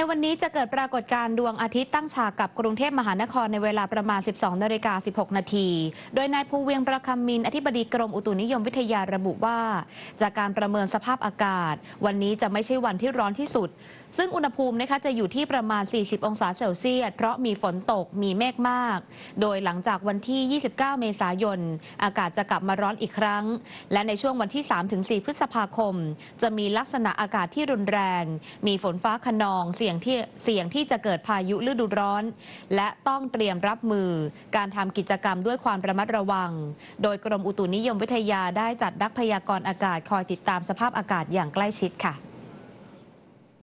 ในวันนี้จะเกิดปรากฏการณ์ดวงอาทิตย์ตั้งฉากกับกรุงเทพมหานครในเวลาประมาณ 12นาฬิกา16 นาที โดยนายภูเวียงประคำมิน อธิบดีกรมอุตุนิยมวิทยาระบุว่า จากการประเมินสภาพอากาศ วันนี้จะไม่ใช่วันที่ร้อนที่สุด ซึ่งอุณหภูมินะคะจะอยู่ที่ประมาณ 40 องศาเซลเซียส เพราะมีฝนตกมีเมฆมาก โดยหลังจากวันที่ 29 เมษายนอากาศจะกลับมาร้อนอีกครั้ง และในช่วงวันที่ 3-4 พฤษภาคม จะมีลักษณะอากาศที่รุนแรง มีฝนฟ้าคะนองเสียสี่ยงที่เสี่ยงที่จะเกิดพายุฤดูร้อน และต้องเตรียมรับมือการทำกิจกรรมด้วยความระมัดระวัง โดยกรมอุตุนิยมวิทยาได้จัดนักพยากรณ์อากาศคอยติดตามสภาพอากาศอย่างใกล้ชิดค่ะ